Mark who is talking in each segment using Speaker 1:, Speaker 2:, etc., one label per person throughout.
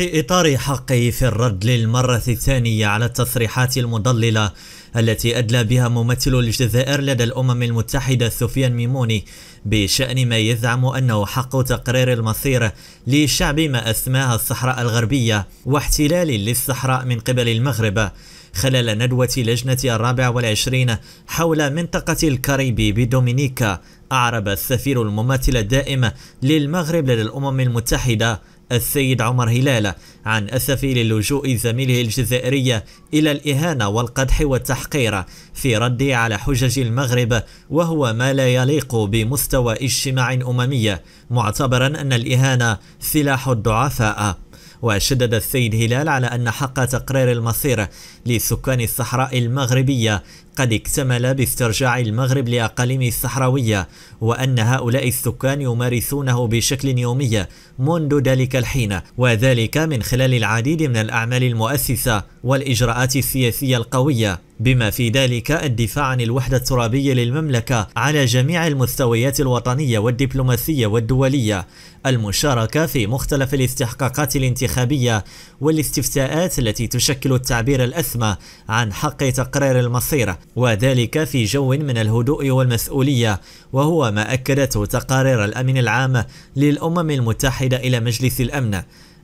Speaker 1: في إطار حقه في الرد للمرة الثانية على التصريحات المضللة التي أدلى بها ممثل الجزائر لدى الأمم المتحدة سفيان ميموني بشأن ما يزعم أنه حق تقرير المصير لشعب ما أسماها الصحراء الغربية واحتلال للصحراء من قبل المغرب خلال ندوة لجنة الرابع والعشرين حول منطقة الكاريبي بدومينيكا أعرب السفير الممثل الدائم للمغرب لدى الأمم المتحدة السيد عمر هلال عن أسف للجوء زميله الجزائري إلى الإهانة والقدح والتحقير في رده على حجج المغرب وهو ما لا يليق بمستوى اجتماع أممي معتبرا أن الإهانة سلاح الضعفاء وشدد السيد هلال على أن حق تقرير المصير لسكان الصحراء المغربية قد اكتمل باسترجاع المغرب لأقاليم الصحراوية وأن هؤلاء السكان يمارسونه بشكل يومي منذ ذلك الحين وذلك من خلال العديد من الأعمال المؤسسة والإجراءات السياسية القوية بما في ذلك الدفاع عن الوحدة الترابية للمملكة على جميع المستويات الوطنية والدبلوماسية والدولية المشاركة في مختلف الاستحقاقات الانتخابية والاستفتاءات التي تشكل التعبير الأسمى عن حق تقرير المصير وذلك في جو من الهدوء والمسؤولية وهو ما أكدته تقارير الأمن العام للأمم المتحدة إلى مجلس الأمن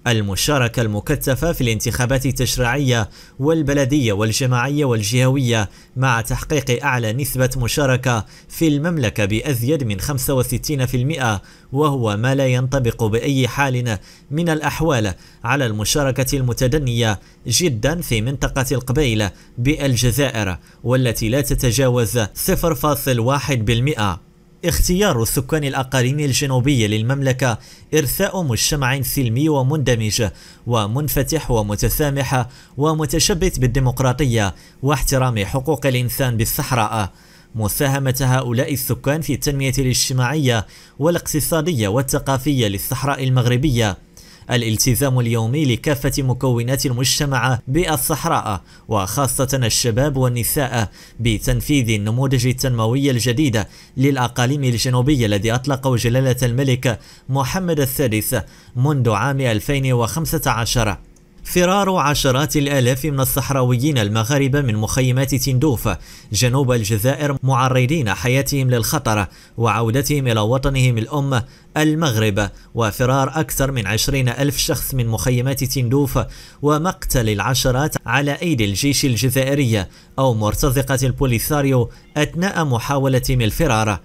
Speaker 1: المشاركة المكثفة في الانتخابات التشريعية والبلدية والجماعية والجهوية مع تحقيق أعلى نسبة مشاركة في المملكة بأزيد من 65% وهو ما لا ينطبق بأي حال من الأحوال على المشاركة المتدنية جدا في منطقة القبيل بالجزائر والتي لا تتجاوز 0.1% اختيار السكان الأقاليم الجنوبية للمملكة إرثاء مجتمع سلمي ومندمج ومنفتح ومتسامح ومتشبث بالديمقراطية واحترام حقوق الإنسان بالصحراء مساهمة هؤلاء السكان في التنمية الاجتماعية والاقتصادية والثقافية للصحراء المغربية الالتزام اليومي لكافة مكونات المجتمع بالصحراء وخاصة الشباب والنساء بتنفيذ النموذج التنموي الجديد للأقاليم الجنوبية الذي أطلقه جلالة الملك محمد الثالث منذ عام 2015 فرار عشرات الآلاف من الصحراويين المغاربة من مخيمات تندوف جنوب الجزائر معرضين حياتهم للخطر وعودتهم إلى وطنهم الأم المغرب وفرار أكثر من عشرين ألف شخص من مخيمات تندوف ومقتل العشرات على أيدي الجيش الجزائري أو مرتزقة البوليساريو أثناء محاولتهم الفرار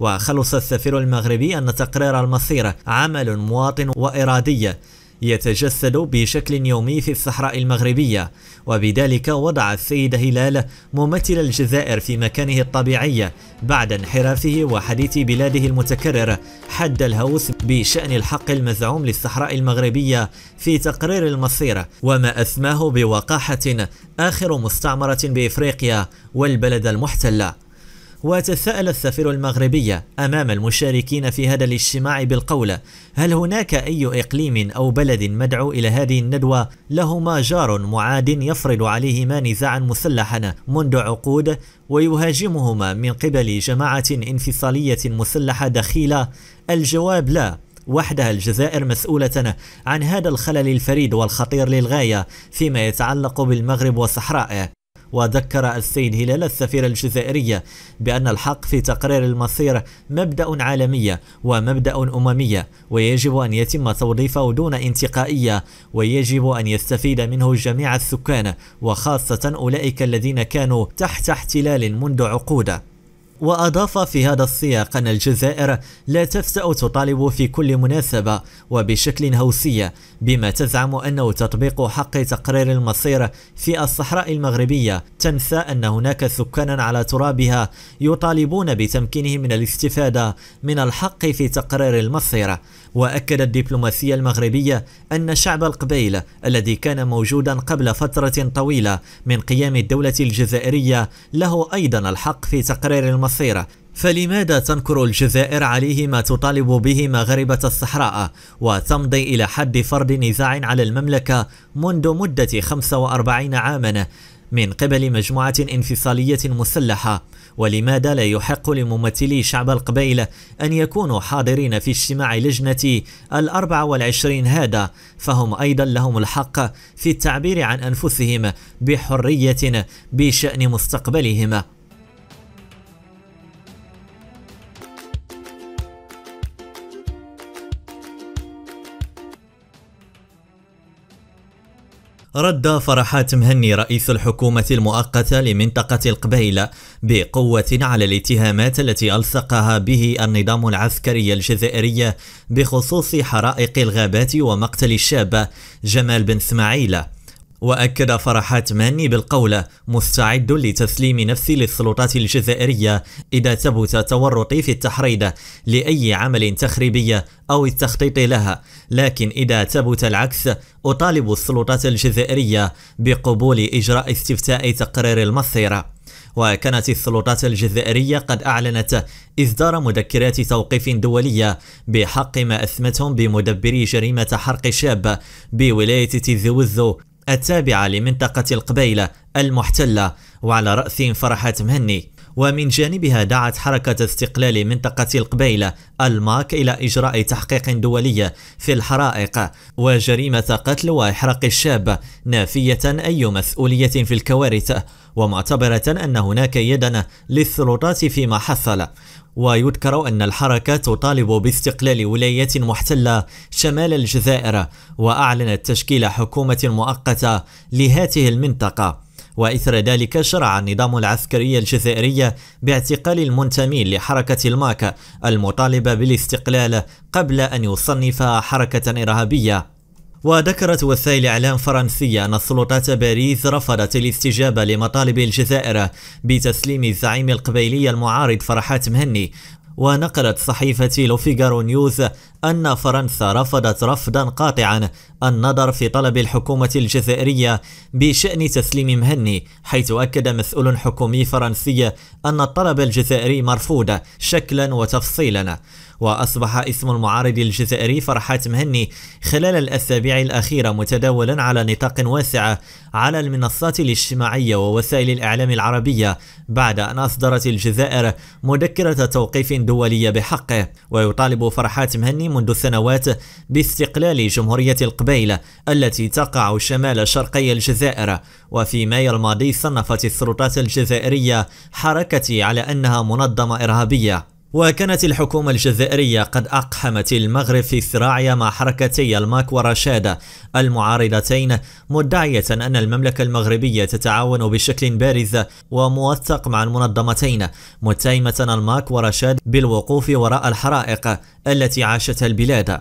Speaker 1: وخلص السفير المغربي أن تقرير المصير عمل مواطن وإرادي يتجسد بشكل يومي في الصحراء المغربية وبذلك وضع السيد هلال ممثل الجزائر في مكانه الطبيعي بعد انحرافه وحديث بلاده المتكرر حد الهوس بشأن الحق المزعوم للصحراء المغربية في تقرير المصير وما أسماه بوقاحة آخر مستعمرة بإفريقيا والبلد المحتلة وتساءل السفير المغربي أمام المشاركين في هذا الاجتماع بالقول هل هناك أي إقليم أو بلد مدعو إلى هذه الندوة لهما جار معاد يفرض عليهما نزاعا مسلحا منذ عقود ويهاجمهما من قبل جماعة انفصالية مسلحة دخيلة الجواب لا وحدها الجزائر مسؤولة عن هذا الخلل الفريد والخطير للغاية فيما يتعلق بالمغرب وصحرائه وذكر السيد هلال السفير الجزائري بأن الحق في تقرير المصير مبدأ عالمي ومبدأ أممي ويجب أن يتم توظيفه دون انتقائية ويجب أن يستفيد منه جميع السكان وخاصة أولئك الذين كانوا تحت احتلال منذ عقود وأضاف في هذا السياق أن الجزائر لا تفتأ تطالب في كل مناسبة وبشكل هوسي بما تزعم أنه تطبيق حق تقرير المصير في الصحراء المغربية تنسى أن هناك سكانا على ترابها يطالبون بتمكينهم من الاستفادة من الحق في تقرير المصير وأكد الدبلوماسية المغربية أن شعب القبيل الذي كان موجودا قبل فترة طويلة من قيام الدولة الجزائرية له أيضا الحق في تقرير المصير المصير فلماذا تنكر الجزائر عليه ما تطالب به مغربة الصحراء وتمضي إلى حد فرض نزاع على المملكة منذ مدة 45 عاما من قبل مجموعة انفصالية مسلحة ولماذا لا يحق لممثلي شعب القبيل أن يكونوا حاضرين في اجتماع لجنة الأربع والعشرين هذا فهم أيضا لهم الحق في التعبير عن أنفسهم بحرية بشأن مستقبلهم رد فرحات مهني رئيس الحكومة المؤقتة لمنطقة القبيلة بقوة على الاتهامات التي ألصقها به النظام العسكري الجزائري بخصوص حرائق الغابات ومقتل الشاب جمال بن اسماعيل وأكد فرحات ماني بالقول مستعد لتسليم نفسي للسلطات الجزائرية إذا ثبت تورطي في التحريض لأي عمل تخريبي أو التخطيط لها لكن إذا ثبت العكس أطالب السلطات الجزائرية بقبول إجراء استفتاء تقرير المصير وكانت السلطات الجزائرية قد أعلنت إصدار مذكرات توقيف دولية بحق ما أثمتهم بمدبري جريمة حرق الشاب بولاية وزو التابعة لمنطقة القبيلة المحتلة وعلى رأس فرحات مهني ومن جانبها دعت حركة استقلال منطقة القبيلة الماك إلى إجراء تحقيق دولي في الحرائق وجريمة قتل وإحراق الشاب نافية أي مسؤولية في الكوارث ومعتبرة أن هناك يدا للسلطات فيما حصل ويذكر أن الحركة تطالب باستقلال ولاية محتلة شمال الجزائر وأعلنت تشكيل حكومة مؤقتة لهذه المنطقة وإثر ذلك شرع النظام العسكري الجزائري باعتقال المنتمين لحركة الماك المطالبة بالاستقلال قبل أن يصنف حركة إرهابية وذكرت وسائل إعلام فرنسية أن السلطات باريس رفضت الاستجابة لمطالب الجزائر بتسليم الزعيم القبيلي المعارض فرحات مهني ونقلت صحيفة لوفيغارو نيوز أن فرنسا رفضت رفضا قاطعا النظر في طلب الحكومة الجزائرية بشأن تسليم مهني حيث أكد مسؤول حكومي فرنسي أن الطلب الجزائري مرفوض شكلا وتفصيلا وأصبح اسم المعارض الجزائري فرحات مهني خلال الأسابيع الأخيرة متداولا على نطاق واسع على المنصات الاجتماعية ووسائل الإعلام العربية بعد أن أصدرت الجزائر مذكرة توقيف دولية بحقه ويطالب فرحات مهني منذ سنوات باستقلال جمهورية القبيلة التي تقع شمال شرقي الجزائر وفي مايو الماضي صنفت السلطات الجزائرية حركتي على أنها منظمة إرهابية وكانت الحكومة الجزائرية قد أقحمت المغرب في الصراع مع حركتي الماك ورشادة المعارضتين مدعية أن المملكة المغربية تتعاون بشكل بارز وموثق مع المنظمتين متهمة الماك ورشاد بالوقوف وراء الحرائق التي عاشتها البلاد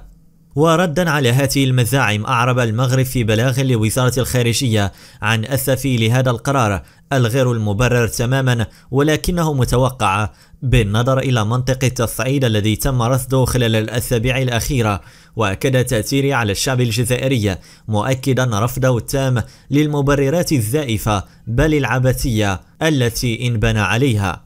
Speaker 1: وردا على هذه المزاعم أعرب المغرب في بلاغ لوزارة الخارجية عن أسف لهذا القرار الغير المبرر تماما ولكنه متوقع بالنظر إلى منطق التصعيد الذي تم رصده خلال الأسابيع الأخيرة وأكد تأثيري على الشعب الجزائري مؤكدا رفضه التام للمبررات الزائفة بل العبثية التي انبنى عليها